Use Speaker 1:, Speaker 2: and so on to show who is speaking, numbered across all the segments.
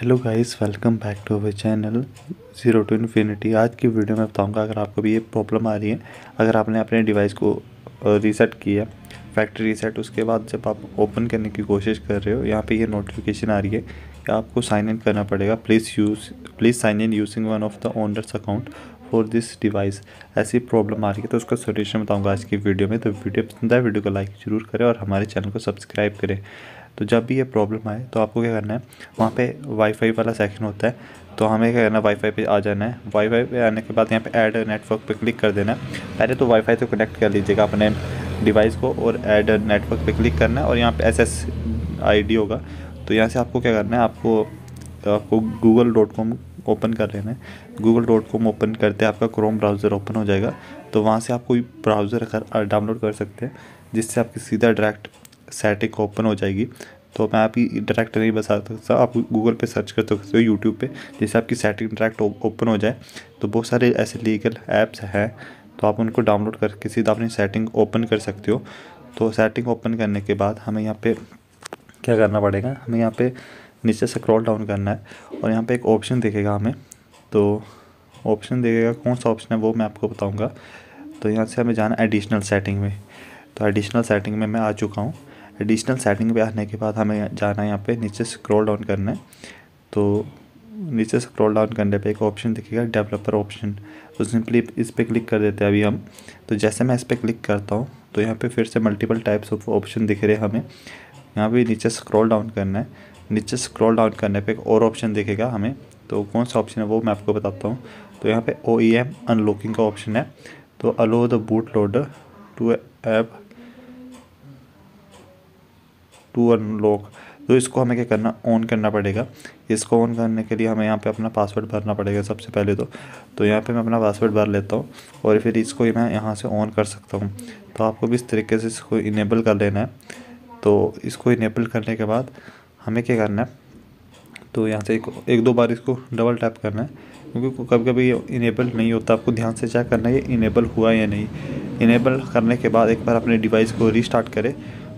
Speaker 1: hello guys welcome back to our channel zero to infinity आज की video में बताऊंगा अगर आपको भी ये प्रॉब्लम आ रही है अगर आपने अपने डिवाइस को रीसेट किया फैक्ट्री रीसेट उसके बाद जब आप ओपन करने की कोशिश कर रहे हो यहाँ पे ये नोटिफिकेशन आ रही है कि आपको साइन इन करना पड़ेगा please use please sign in using one of the owners account for this device ऐसी प्रॉब्लम आ रही है तो उसका सोल्यूशन बताऊंगा आज की वीडियो में तो वीडियो पसंद आए वीडियो को लाइक जरूर करें और हमारे चैनल को सब्सक्राइब करें तो जब भी ये प्रॉब्लम आए तो आपको क्या करना है वहाँ पे वाईफाई वाला सेक्शन होता है तो हमें क्या करना है वाईफाई पे आ जाना है वाईफाई पे आने के बाद यहाँ पे ऐड नेटवर्क पे क्लिक कर देना है पहले तो वाईफाई से कनेक्ट कर लीजिएगा अपने डिवाइस को और ऐड नेटवर्क पे क्लिक करना है और यहाँ पे एस एस आई होगा तो यहाँ से आपको क्या करना है आपको आपको गूगल डॉट कॉम ओपन कर लेना है गूगल डॉट कॉम ओपन करते आपका क्रोम ब्राउज़र ओपन हो जाएगा तो वहाँ से आप कोई ब्राउज़र डाउनलोड कर सकते हैं जिससे आपकी सीधा डायरेक्ट सेटिंग ओपन हो जाएगी तो मैं आपकी डायरेक्ट नहीं बता सकता आप गूगल पे सर्च कर सकते हो यूट्यूब पे जैसे आपकी सेटिंग डायरेक्ट ओपन हो जाए तो बहुत सारे ऐसे लीगल ऐप्स हैं तो आप उनको डाउनलोड करके सीधा अपनी सेटिंग ओपन कर सकते हो तो सेटिंग ओपन करने के बाद हमें यहाँ पे क्या करना पड़ेगा हमें यहाँ पे नीचे स्क्रॉल डाउन करना है और यहाँ पे एक ऑप्शन देखेगा हमें तो ऑप्शन देखेगा कौन सा ऑप्शन है वो मैं आपको बताऊँगा तो यहाँ से हमें जाना एडिशनल सेटिंग में तो एडिशनल सेटिंग में मैं आ चुका हूँ एडिशनल सेटिंग पे आने के बाद हमें जाना है यहाँ पे नीचे स्क्रॉल डाउन करना है तो नीचे स्क्रॉल डाउन करने पे एक ऑप्शन दिखेगा डेवलपर ऑप्शन तो सिंपली इस पर क्लिक कर देते हैं अभी हम तो जैसे मैं इस पर क्लिक करता हूँ तो यहाँ पे फिर से मल्टीपल टाइप्स ऑफ ऑप्शन दिख रहे हैं हमें यहाँ पे नीचे स्क्रॉल डाउन करना है नीचे स्क्रॉल डाउन करने पे एक और ऑप्शन दिखेगा हमें तो कौन सा ऑप्शन है वो मैं आपको बताता हूँ तो यहाँ पे ओ ई एम अनलॉकिंग का ऑप्शन है तो allow the boot loader to app to unlock तो इसको हमें क्या करना ऑन करना पड़ेगा इसको ऑन करने के लिए हमें यहाँ पे अपना पासवर्ड भरना पड़ेगा सबसे पहले तो तो यहाँ पे मैं अपना पासवर्ड भर लेता हूँ और फिर इसको मैं यहाँ से ऑन कर सकता हूँ तो आपको भी इस तरीके से इसको इनेबल कर लेना है तो इसको इनेबल करने के बाद हमें क्या करना है तो यहाँ से एक एक दो बार इसको डबल टैप करना है क्योंकि कभी कभी इनेबल नहीं होता आपको ध्यान से चेक करना है इनेबल हुआ या नहीं इनेबल करने के बाद एक बार अपने डिवाइस को रीस्टार्ट करें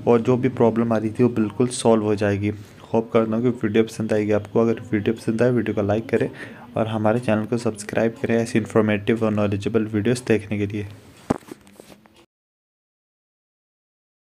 Speaker 1: और जो भी प्रॉब्लम आ रही थी वो बिल्कुल सॉल्व हो जाएगी होप करता हूँ कि वीडियो पसंद आएगी आपको अगर वीडियो पसंद आए वीडियो को लाइक करें और हमारे चैनल को सब्सक्राइब करें ऐसी इन्फॉर्मेटिव और नॉलेजेबल वीडियोस देखने के लिए